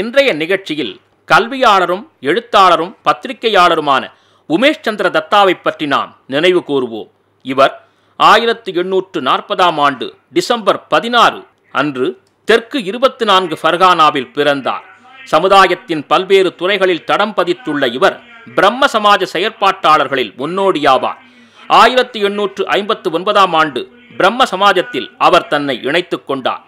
இன்றைய நிகழ்ச்சியில் கல்வியாளரும் எழுத்தாளரும் பத்திரிகையாளருமான உமேஷ் சந்திர தத்தாவை பற்றி நாம் நினைவு கூறுவோம் இவர் ஆயிரத்தி எண்ணூற்று நாற்பதாம் ஆண்டு டிசம்பர் பதினாறு அன்று தெற்கு இருபத்தி நான்கு ஃபர்கானாவில் பிறந்தார் சமுதாயத்தின் பல்வேறு துறைகளில் தடம் பதித்துள்ள இவர் பிரம்ம சமாஜ செயற்பாட்டாளர்களில் முன்னோடியாவார் ஆயிரத்தி எண்ணூற்று ஐம்பத்து ஒன்பதாம் ஆண்டு பிரம்ம சமாஜத்தில் அவர் தன்னை இணைத்துக் கொண்டார்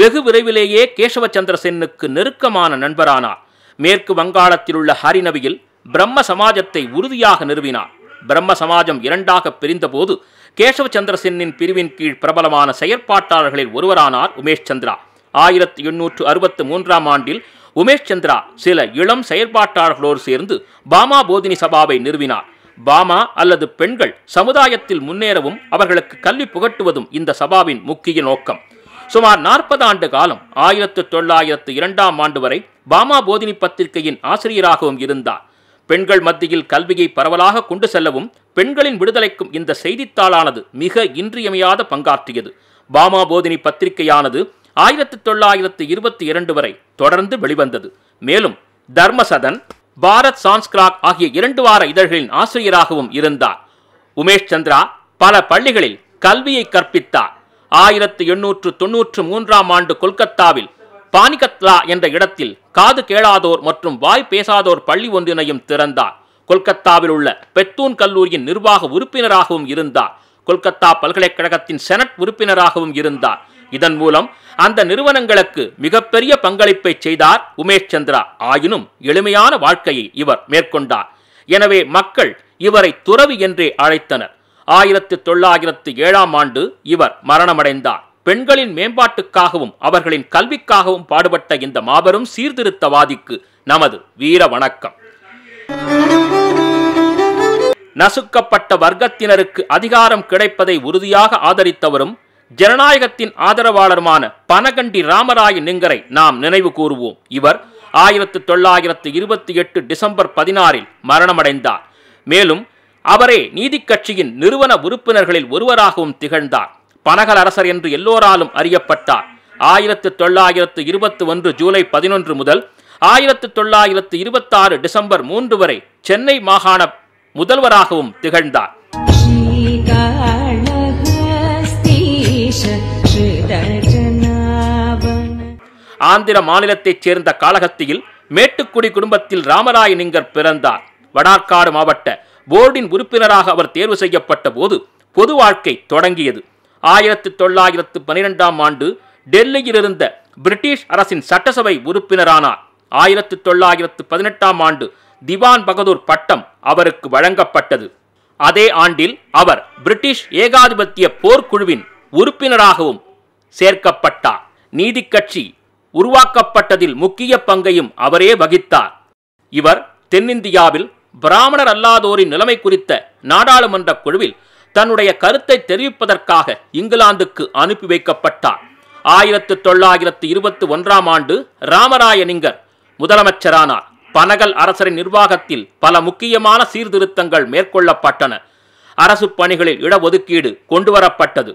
வெகு விரைவிலேயே கேசவ சந்திரசென்னுக்கு நெருக்கமான நண்பரானார் மேற்கு வங்காளத்தில் உள்ள ஹரிநவியில் பிரம்ம சமாஜத்தை உறுதியாக நிறுவினார் பிரம்ம சமாஜம் இரண்டாக பிரிந்தபோது கேசவ சந்திரசென்னின் பிரிவின் கீழ் பிரபலமான செயற்பாட்டாளர்களில் ஒருவரானார் உமேஷ் சந்திரா ஆயிரத்தி எண்ணூற்று அறுபத்து மூன்றாம் ஆண்டில் உமேஷ் சந்திரா சில இளம் செயற்பாட்டாளர்களோடு சேர்ந்து பாமா போதினி சபாவை நிறுவினார் பாமா அல்லது பெண்கள் சமுதாயத்தில் முன்னேறவும் அவர்களுக்கு கல்வி புகட்டுவதும் இந்த சபாவின் முக்கிய நோக்கம் சுமார் நாற்பது ஆண்டு காலம் ஆயிரத்து தொள்ளாயிரத்து இரண்டாம் ஆண்டு வரை பாமா போதினி பத்திரிகையின் ஆசிரியராகவும் இருந்தார் பெண்கள் மத்தியில் கல்வியை பரவலாக கொண்டு செல்லவும் பெண்களின் விடுதலைக்கும் இந்த செய்தித்தாளானது மிக இன்றியமையாத பங்காற்றியது பாமா போதினி பத்திரிகையானது ஆயிரத்து தொள்ளாயிரத்து இருபத்தி இரண்டு வரை தொடர்ந்து வெளிவந்தது மேலும் தர்மசதன் பாரத் சான்ஸ்கிராக் ஆகிய இரண்டு வார இதழ்களின் ஆசிரியராகவும் இருந்தார் உமேஷ் சந்திரா பல பள்ளிகளில் கல்வியை கற்பித்தார் ஆயிரத்து எண்ணூற்று தொன்னூற்று மூன்றாம் ஆண்டு கொல்கத்தாவில் பானிகத்லா என்ற இடத்தில் காது கேளாதோர் மற்றும் வாய் பேசாதோர் பள்ளி ஒன்றினையும் திறந்தார் கொல்கத்தாவில் உள்ள பெத்தூன் கல்லூரியின் நிர்வாக உறுப்பினராகவும் இருந்தார் கொல்கத்தா பல்கலைக்கழகத்தின் செனட் உறுப்பினராகவும் இருந்தார் இதன் மூலம் அந்த நிறுவனங்களுக்கு மிகப்பெரிய பங்களிப்பை செய்தார் உமேஷ் சந்திரா ஆயினும் எளிமையான வாழ்க்கையை இவர் மேற்கொண்டார் எனவே மக்கள் இவரை துறவி என்றே அழைத்தனர் ஆயிரத்து தொள்ளாயிரத்து ஏழாம் ஆண்டு இவர் மரணமடைந்தார் பெண்களின் மேம்பாட்டுக்காகவும் அவர்களின் கல்விக்காகவும் பாடுபட்ட இந்த மாபெரும் சீர்திருத்தவாதிக்கு நமது வீர வணக்கம் நசுக்கப்பட்ட வர்க்கத்தினருக்கு அதிகாரம் கிடைப்பதை உறுதியாக ஆதரித்தவரும் ஜனநாயகத்தின் ஆதரவாளருமான பனகண்டி ராமராய நிங்கரை நாம் நினைவு கூறுவோம் இவர் ஆயிரத்து தொள்ளாயிரத்து இருபத்தி எட்டு டிசம்பர் பதினாறில் மரணமடைந்தார் மேலும் அவரே நீதி கட்சியின் நிறுவன உறுப்பினர்களில் ஒருவராகவும் திகழ்ந்தார் பனகல் அரசர் என்று எல்லோராலும் அறியப்பட்டார் ஆயிரத்து தொள்ளாயிரத்து இருபத்தி ஒன்று ஜூலை பதினொன்று முதல் ஆயிரத்து தொள்ளாயிரத்து இருபத்தாறு டிசம்பர் மூன்று வரை சென்னை மாகாண முதல்வராகவும் திகழ்ந்தார் ஆந்திர மாநிலத்தைச் சேர்ந்த காலகத்தியில் மேட்டுக்குடி குடும்பத்தில் ராமராயனிங்கர் பிறந்தார் வடார்காடு மாவட்ட போர்டின் உறுப்பினராக அவர் தேர்வு செய்யப்பட்ட போது பொது வாழ்க்கை தொடங்கியது ஆயிரத்தி தொள்ளாயிரத்து பனிரெண்டாம் ஆண்டு டெல்லியில் இருந்த பிரிட்டிஷ் அரசின் சட்டசபை உறுப்பினரானார் ஆயிரத்தி தொள்ளாயிரத்து பதினெட்டாம் ஆண்டு திவான் பகதூர் பட்டம் அவருக்கு வழங்கப்பட்டது அதே ஆண்டில் அவர் பிரிட்டிஷ் ஏகாதிபத்திய போர்க்குழுவின் உறுப்பினராகவும் சேர்க்கப்பட்டார் நீதிக்கட்சி உருவாக்கப்பட்டதில் முக்கிய பங்கையும் அவரே வகித்தார் இவர் தென்னிந்தியாவில் பிராமணர் அல்லாதோரின் நிலைமை குறித்த நாடாளுமன்ற குழுவில் தன்னுடைய கருத்தை தெரிவிப்பதற்காக இங்கிலாந்துக்கு அனுப்பி வைக்கப்பட்டார் ஆயிரத்து தொள்ளாயிரத்து இருபத்தி ஒன்றாம் ஆண்டு ராமராயனிங்கர் முதலமைச்சரானார் பனகல் அரசரின் நிர்வாகத்தில் பல முக்கியமான சீர்திருத்தங்கள் மேற்கொள்ளப்பட்டன அரசு பணிகளில் இடஒதுக்கீடு கொண்டுவரப்பட்டது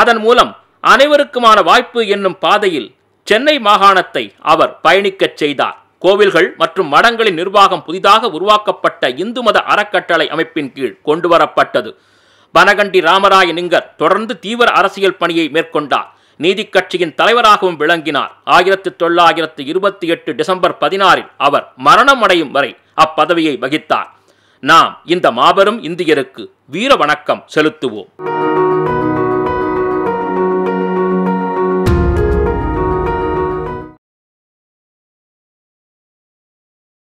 அதன் மூலம் அனைவருக்குமான வாய்ப்பு என்னும் பாதையில் சென்னை மாகாணத்தை அவர் பயணிக்கச் செய்தார் கோவில்கள் மற்றும் மடங்களின் நிர்வாகம் புதிதாக உருவாக்கப்பட்ட இந்து மத அறக்கட்டளை அமைப்பின் கீழ் கொண்டுவரப்பட்டது பனகண்டி ராமராய நிங்கர் தொடர்ந்து தீவிர அரசியல் பணியை மேற்கொண்டார் நீதி கட்சியின் தலைவராகவும் விளங்கினார் ஆயிரத்தி தொள்ளாயிரத்து இருபத்தி எட்டு டிசம்பர் பதினாறில் அவர் மரணம் அடையும் வரை அப்பதவியை வகித்தார் நாம் இந்த மாபெரும் இந்தியருக்கு வீர வணக்கம் செலுத்துவோம்